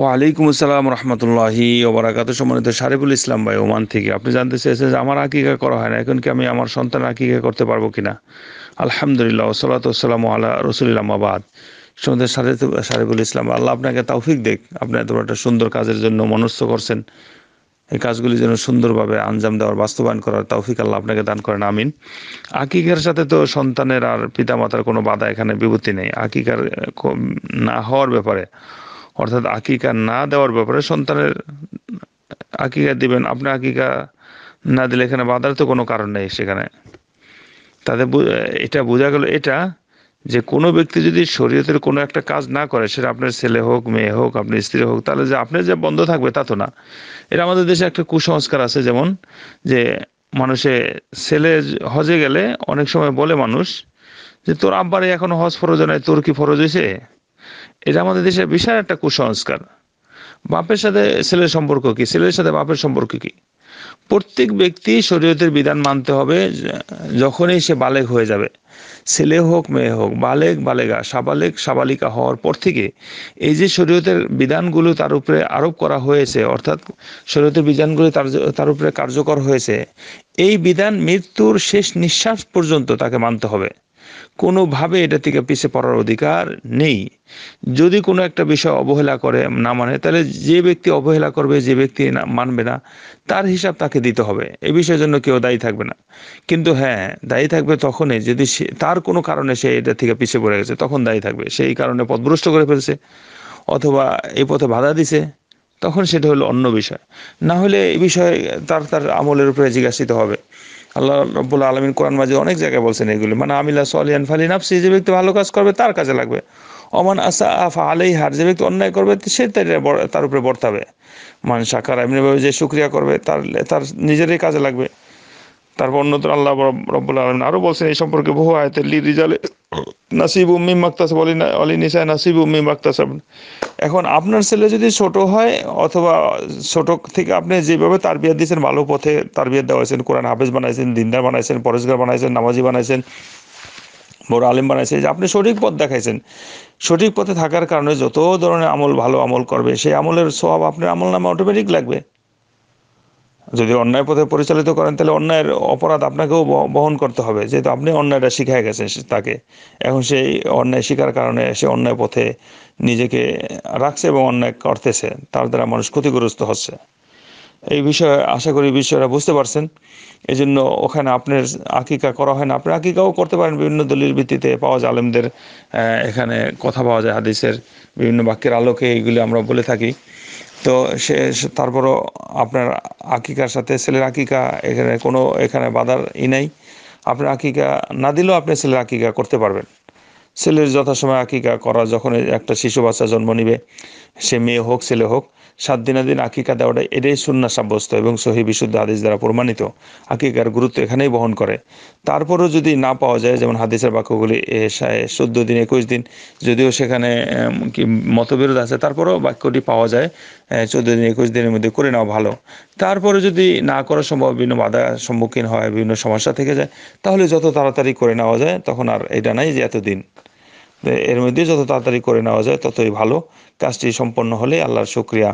ওয়ালাইকুম আসসালাম রহমতুল্লাহি ওবরাকাত সম্মানিত শারিফুল ইসলাম ভাই ওমান থেকে আপনি জানতে চেয়েছেন যে আমার আকিকা করা হয় না এখন কি আমি আমার সন্তান আকিকা করতে পারবো কিনা আলহামদুলিল্লাহ ওসলাত ওসালাম আল্লাহ রসুলিল্লামাবাদ সন্ধ্যে শারিফ শারিফুল ইসলাম আল্লাহ আপনাকে তৌফিক দেখ আপনি এত একটা সুন্দর কাজের জন্য মনস্থ করছেন এই কাজগুলি যেন সুন্দরভাবে আঞ্জাম দেওয়ার বাস্তবায়ন করার তৌফিক আল্লাহ আপনাকে দান করেন আমিন আকিকার সাথে তো সন্তানের আর পিতামাতার কোনো বাধা এখানে বিভূতি নেই আকিকার না হওয়ার ব্যাপারে অর্থাৎ আকিকা না দেওয়ার ব্যাপারে সন্তানের আকিকা দিবেন আপনি আকিকা না দিলে এখানে বাঁধার তো কোনো কারণ নেই সেখানে তাদের এটা বোঝা গেল এটা যে কোনো ব্যক্তি যদি শরীয়তের কোনো একটা কাজ না করে সেটা আপনার ছেলে হোক মেয়ে হোক আপনার স্ত্রী হোক তাহলে যে আপনি যে বন্ধ থাকবে তা তো না এটা আমাদের দেশে একটা কুসংস্কার আছে যেমন যে মানুষে ছেলে হজে গেলে অনেক সময় বলে মানুষ যে তোর আব্বারে এখনো হজ ফরজ নাই তোর কি ফরজ হয়েছে এটা আমাদের দেশের বিশাল একটা কুসংস্কার বাপের সাথে ছেলের সম্পর্ক কি ছেলের সাথে বাপের সম্পর্ক কি প্রত্যেক ব্যক্তি শরীয়তের বিধান মানতে হবে যখনই সে বালেক হয়ে যাবে ছেলে হোক মেয়ে হোক বালেক বালেগা সাবালেক সাবালিকা হওয়ার পর থেকে এই যে শরীয়তের বিধানগুলো তার উপরে আরোপ করা হয়েছে অর্থাৎ শরীয়তের বিধানগুলো তার তার উপরে কার্যকর হয়েছে এই বিধান মৃত্যুর শেষ নিঃশ্বাস পর্যন্ত তাকে মানতে হবে কোনোভাবে এটা থেকে পিছিয়ে পড়ার অধিকার নেই যদি কোনো একটা বিষয় অবহেলা করে না মানে তাহলে যে ব্যক্তি অবহেলা করবে যে ব্যক্তি মানবে না তার হিসাব তাকে দিতে হবে এ বিষয়ের জন্য কেউ দায়ী থাকবে না কিন্তু হ্যাঁ দায়ী থাকবে তখনই যদি সে তার কোনো কারণে সে এটা থেকে পিছিয়ে পড়ে গেছে তখন দায়ী থাকবে সেই কারণে পথভ্রষ্ট করে ফেলছে অথবা এই পথে বাধা দিছে তখন সেটা হলো অন্য বিষয় না হলে এই বিষয়ে তার তার আমলের উপরে জিজ্ঞাসিত হবে আল্লাহ রব্বুল আলমিন কোরআন মাঝে অনেক জায়গায় বলছেন এগুলো মানে আমিলা সলিয়ান ফালি নাফসি যে ব্যক্তি ভালো কাজ করবে তার কাজে লাগবে অমান আসা আফা আলাই হার যে ব্যক্তি অন্যায় করবে সে তার উপরে বর্তাবে মান সাকার এমনিভাবে যে সুক্রিয়া করবে তার তার নিজেরই কাজে লাগবে তারপর অন্যতর আল্লাহ রব্বুল আলম আরও বলছেন এই সম্পর্কে বহু আয়তে লি রিজালে নাসিব উম্মি মাক্তাস বলি না অলি নিসায় নাসিব উম্মি মাক্তাস এখন আপনার ছেলে যদি ছোট হয় অথবা ছোট থেকে আপনি যেভাবে তার বিয়ে দিয়েছেন ভালো পথে তার বিয়ে দেওয়া হয়েছেন কোরআন হাফেজ বানাইছেন দিনদার বানাইছেন পরেশগার বানাইছেন নামাজি বানাইছেন বড় আলিম বানাইছে যে আপনি সঠিক পথ দেখাইছেন সঠিক পথে থাকার কারণে যত ধরনের আমল ভালো আমল করবে সেই আমলের স্বভাব আপনার আমল নামে অটোমেটিক লাগবে যদি অন্যায় পথে পরিচালিত করেন তাহলে অন্যায়ের অপরাধ আপনাকেও বহন করতে হবে যেহেতু আপনি অন্যায়টা শিখায় গেছেন তাকে এখন সেই অন্যায় শিকার কারণে সে অন্যায় পথে নিজেকে রাখছে এবং অন্যায় করতেছে তার দ্বারা মানুষ ক্ষতিগ্রস্ত হচ্ছে এই বিষয়ে আশা করি বিষয়টা বুঝতে পারছেন এই জন্য ওখানে আপনার আকিকা করা হয় না আপনি আকিকাও করতে পারেন বিভিন্ন দলিল ভিত্তিতে পাওয়া যায় আলেমদের এখানে কথা পাওয়া যায় হাদিসের বিভিন্ন বাক্যের আলোকে এইগুলি আমরা বলে থাকি তো সে তারপরও আপনার আকিকার সাথে ছেলের আকিকা এখানে কোনো এখানে বাধার ই নেই আপনার আকিকা না দিলেও আপনি ছেলের আকিকা করতে পারবেন ছেলের যথাসময় আকিকা করা যখন একটা শিশু বাচ্চা জন্ম নিবে সে মেয়ে হোক ছেলে হোক সাত দিনা দিন আকিকা দেওয়াটা এটাই সুন্না সাব্যস্ত এবং সহি বিশুদ্ধ হাদিস দ্বারা প্রমাণিত আকিকার গুরুত্ব এখানেই বহন করে তারপরও যদি না পাওয়া যায় যেমন হাদিসের বাক্যগুলি চোদ্দ দিন একুশ দিন যদিও সেখানে কি মতবিরোধ আছে তারপরও বাক্যটি পাওয়া যায় চোদ্দ দিন একুশ দিনের মধ্যে করে নেওয়া ভালো তারপরে যদি না করা সম্ভব বিভিন্ন বাধা সম্মুখীন হয় বিভিন্ন সমস্যা থেকে যায় তাহলে যত তাড়াতাড়ি করে নেওয়া যায় তখন আর এটা নাই যে এতদিন এর মধ্যে যত তাড়াতাড়ি করে নেওয়া যায় ততই ভালো কাজটি সম্পন্ন হলে আল্লাহর শুক্রিয়া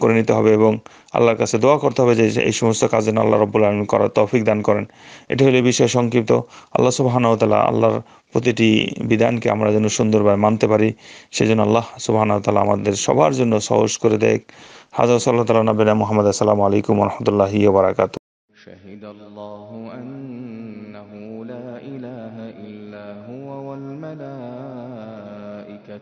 করে নিতে হবে এবং আল্লাহর কাছে দোয়া করতে হবে যে এই সমস্ত কাজ যেন আল্লাহ রব্বুল আলমিন করার তৌফিক দান করেন এটি হলে বিষয় সংক্ষিপ্ত আল্লাহ সুবাহানতালা আল্লাহর প্রতিটি বিধানকে আমরা যেন সুন্দরভাবে মানতে পারি সেই জন্য আল্লাহ সুবাহানতালা আমাদের সবার জন্য সহজ করে দেয় হাজার সাল্লাহ তালা নবীনা মোহাম্মদ আসসালামু আলাইকুম রহমতুল্লাহি বারাকাত شهد